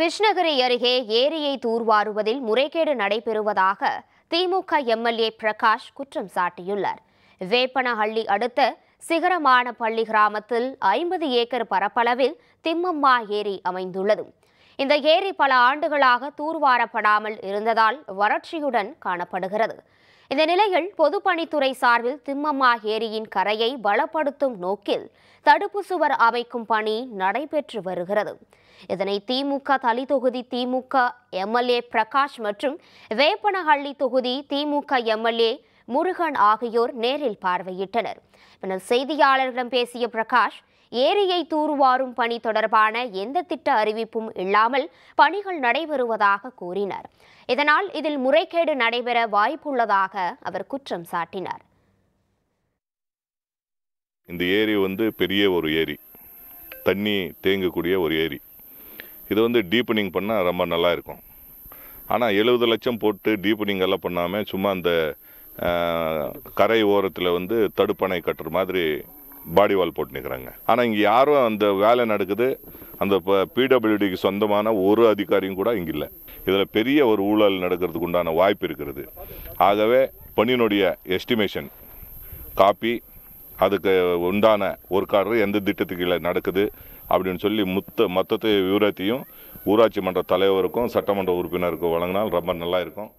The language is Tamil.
கிருஷ்ணகிரி அருகே ஏரியை தூர்வாருவதில் முறைகேடு நடைபெறுவதாக திமுக எம்எல்ஏ பிரகாஷ் குற்றம் சாட்டியுள்ளார் வேப்பனஹள்ளி அடுத்த சிகரமான பள்ளி கிராமத்தில் ஐம்பது ஏக்கர் பரப்பளவில் திம்மம்மா ஏரி அமைந்துள்ளது இந்த ஏரி பல ஆண்டுகளாக தூர்வாரப்படாமல் இருந்ததால் வறட்சியுடன் காணப்படுகிறது இந்த நிலையில் பொதுப்பணித்துறை சார்பில் திம்மம்மா ஏரியின் கரையை பலப்படுத்தும் நோக்கில் தடுப்பு சுவர் அமைக்கும் பணி நடைபெற்று வருகிறது இதனை திமுக தலி தொகுதி திமுக எம்எல்ஏ பிரகாஷ் மற்றும் வேப்பனஹள்ளி தொகுதி திமுக எம்எல்ஏ முருகன் ஆகியோர் நேரில் பார்வையிட்டனர் பின்னர் செய்தியாளர்களிடம் பேசிய பிரகாஷ் ஏரியை தூர்வாரும் பணி தொடர்பான எந்த திட்ட அறிவிப்பும் இல்லாமல் பணிகள் நடைபெறுவதாக கூறினார் இதனால் இதில் முறைகேடு நடைபெற வாய்ப்புள்ளதாக அவர் குற்றம் சாட்டினார் இந்த ஏரி வந்து பெரிய ஒரு ஏரி தண்ணி தேங்கக்கூடிய ஒரு ஏரி இதை வந்து டீப்பனிங் பண்ணால் ரொம்ப நல்லா இருக்கும் ஆனால் எழுபது லட்சம் போட்டு டீப்பனிங் எல்லாம் பண்ணாமல் சும்மா அந்த கரை ஓரத்தில் வந்து தடுப்பணை கட்டுற மாதிரி பாடி வால் போட்டு நிற்கிறாங்க ஆனால் இங்கே யாரும் அந்த வேலை நடக்குது அந்த இப்போ பிடபிள்யூடிக்கு சொந்தமான ஒரு அதிகாரியும் கூட இங்கே இல்லை இதில் பெரிய ஒரு ஊழல் நடக்கிறதுக்கு உண்டான வாய்ப்பு இருக்கிறது ஆகவே பணியினுடைய எஸ்டிமேஷன் காப்பி அதுக்கு உண்டான ஒரு காரர் எந்த திட்டத்துக்கு இல்லை நடக்குது அப்படின்னு சொல்லி முத்த மொத்தத்தை விவரத்தையும் ஊராட்சி மன்ற தலைவருக்கும் சட்டமன்ற உறுப்பினருக்கும் வழங்கினால் ரொம்ப நல்லா இருக்கும்